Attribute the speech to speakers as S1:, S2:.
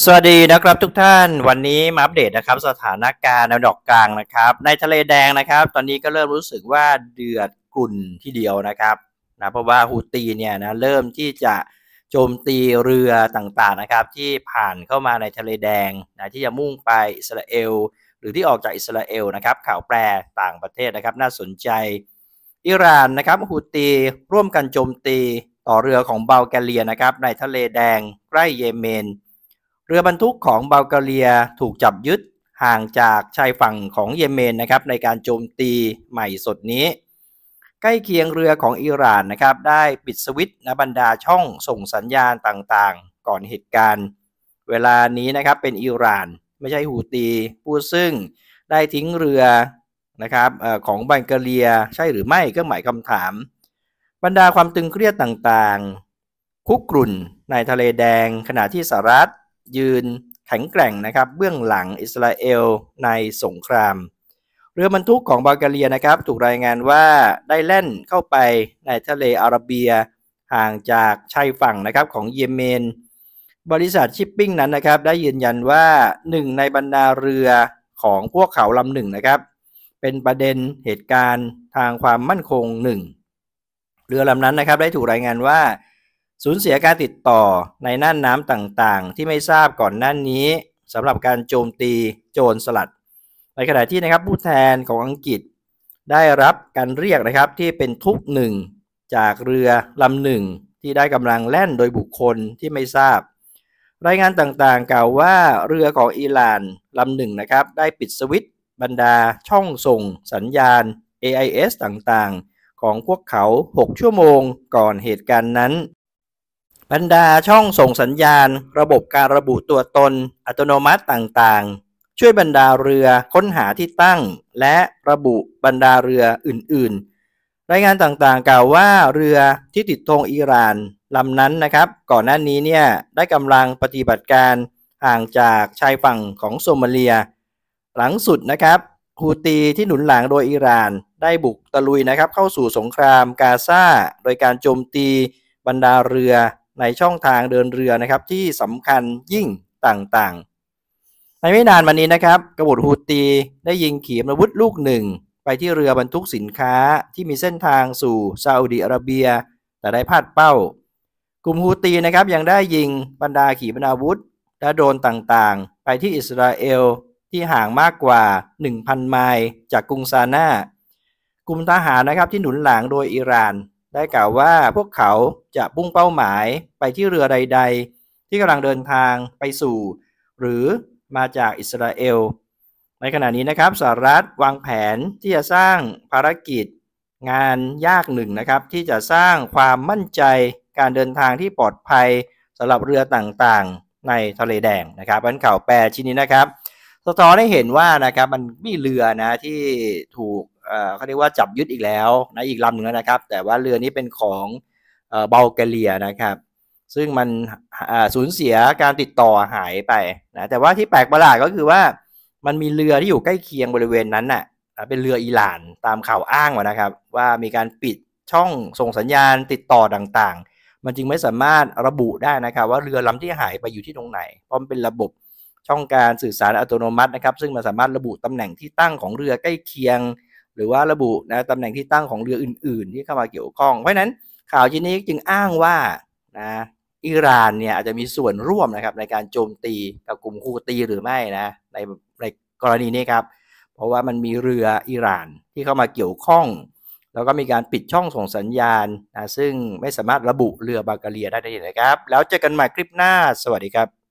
S1: สวัสดีนะครับทุกท่านวันนี้มาอัปเดตนะครับสถานการณ์แนดอกกลางนะครับในทะเลแดงนะครับ ตอนนี้ก็เริ่มรู้สึกว่าเดือดกลุ่นที่เดียวนะครับนะเพราะว่า ฮูตีเนี่ยนะเริ่มที่จะโจมตีเรือต่างๆนะครับ ที่ผ่านเข้ามาในทะเลแดงนะที่จะมุ่งไปอิสราเอล หรือที่ออกจากอิสราเอลนะครับข่าวแปรต่างประเทศนะครับ น่าสนใจ อิหร่านนะครับฮูตีร่วมกันโจมตีต่อเรือของเบลแกเรียนะครับในทะเลแดงใกล้เยเมนรือบรรทุกของบัลแกเรียถูกจับยึดห่างจากชายฝั่งของเยเมนนะครับในการโจมตีใหม่สดนี้ ใกล้เคียงเรือของอิหร่านนะครับได้ปิดสวิตช์นบรรดาช่องส่งสัญญาณต่างๆ ก่อนเหตุการณ์ เวลานี้นะครับเป็นอิหร่านไม่ใช่ฮูตีผู้ซึ่งได้ทิ้งเรือนะครับของบัลกเรียใช่หรือไม่ก็หมายคำถาม บรรดาความตึงเครียดต่างๆ คุกกลุ่นในทะเลแดง ขณะที่สหรัฐยืนแข็งแกร่งนะครับเบื้องหลังอิสราเอลในสงคราม เรือบรรทุกของบัลแกเรียนะครับถูกรายงานว่าได้แล่นเข้าไปในทะเลอาระเบียห่างจากชายฝั่งนะครับของเยเมน บริษัทชิปปิ้งนั้นนะครับ ได้ยืนยันว่าหนึ่งในบรรดาเรือของพวกเขาลำหนึ่งนะครับ เป็นประเด็นเหตุการณ์ทางความมั่นคงหนึ่งเรือลำนั้นนะครับได้ถูกรายงานว่าสูญเสียการติดต่อในน่านน้ำต่างๆ ที่ไม่ทราบก่อนหน้านนี้สำหรับการโจมตีโจรสลัดในขณะที่นะครับผู้แทนของอังกฤษ ได้รับการเรียกนะครับที่เป็นทุกหนึ่งจากเรือลำหนึ่งที่ได้กำลังแล่นโดยบุคคลที่ไม่ทราบ รายงานต่างๆกล่าวว่าเรือของอิหร่านลำหนึ่งนะครับ ได้ปิดสวิตบรรดาช่องส่ง สัญญาณ AIS ต่างๆ ของพวกเขา 6 ชั่วโมงก่อนเหตุการณ์นั้นบรรดาช่องส่งสัญญาณระบบการระบุตัวตนอัตโนมัติต่างๆ ช่วยบรรดาเรือค้นหาที่ตั้งและระบุบรรดาเรืออื่นๆ รายงานต่างๆ กล่าวว่าเรือที่ติดธงอิหร่านลำนั้นนะครับก่อนหน้านี้เนี่ยได้กำลังปฏิบัติการห่างจากชายฝั่งของโซมาเลียหลังสุดนะครับฮูตีที่หนุนหลังโดยอิหร่าน ได้บุกตะลุยนะครับเข้าสู่สงครามกาซาโดยการโจมตีบรรดาเรือในช่องทางเดินเรือนะครับที่สำคัญยิ่งต่างๆ ในไม่นานมานี้นะครับกบฏฮูตีได้ยิงขีปนาวุธลูกหนึ่ง ไปที่เรือบรรทุกสินค้าที่มีเส้นทางสู่ซาอุดิอาระเบีย แต่ได้พลาดเป้า กลุ่มฮูตีนะครับยังได้ยิงบรรดาขีปนาวุธและโดนต่างๆ ไปที่อิสราเอลที่ห่างมากกว่า 1,000 ไมล์จากกรุงซานากลุ่มทหารนะครับที่หนุนหลังโดยอิหร่านได้กล่าวว่าพวกเขาจะพุ่งเป้าหมายไปที่เรือใดๆที่กำลังเดินทางไปสู่ หรือมาจากอิสราเอล ในขณะนี้นะครับสหรัฐวางแผนที่จะสร้างภารกิจงานยากหนึ่งนะครับที่จะสร้างความมั่นใจการเดินทางที่ปลอดภัยสำหรับเรือต่างๆ ในทะเลแดงนะครับอันข่าวแปลชิ้นนี้นะครับสะท้อนให้เห็นว่านะครับมันมีเรือนะ ที่ถูกเขาเรียกว่าจับยึดอีกแล้วนะอีกลำหนึ่งแล้วนะครับแต่ว่าเรือนี้เป็นของเบลเกเรียนะครับซึ่งมันสูญเสียการติดต่อหายไปนะแต่ว่าที่แปลกประหลาดก็คือว่ามันมีเรือที่อยู่ใกล้เคียงบริเวณนั้นน่ะเป็นเรืออิหร่านตามข่าวอ้างว่านะครับว่ามีการปิดช่องส่งสัญญาณติดต่อต่างๆ มันจึงไม่สามารถระบุได้นะครับว่าเรือลำที่หายไปอยู่ที่ตรงไหนเพราะมันเป็นระบบช่องการสื่อสารอัตโนมัตินะครับซึ่งมันสามารถระบุตำแหน่งที่ตั้งของเรือใกล้เคียงหรือว่าระบุนะตำแหน่งที่ตั้งของเรืออื่นๆ ที่เข้ามาเกี่ยวข้อง เพราะนั้นข่าวชิ้นนี้จึงอ้างว่านะอิหร่านเนี่ยอาจจะมีส่วนร่วมนะครับในการโจมตีกับกลุ่มคูตีหรือไม่นะในในกรณีนี้ครับเพราะว่ามันมีเรืออิหร่านที่เข้ามาเกี่ยวข้อง แล้วก็มีการปิดช่องส่งสัญญาณนะซึ่งไม่สามารถระบุเรือบากาเรียได้เลยนะครับ แล้วเจอกันใหม่คลิปหน้าสวัสดีครับ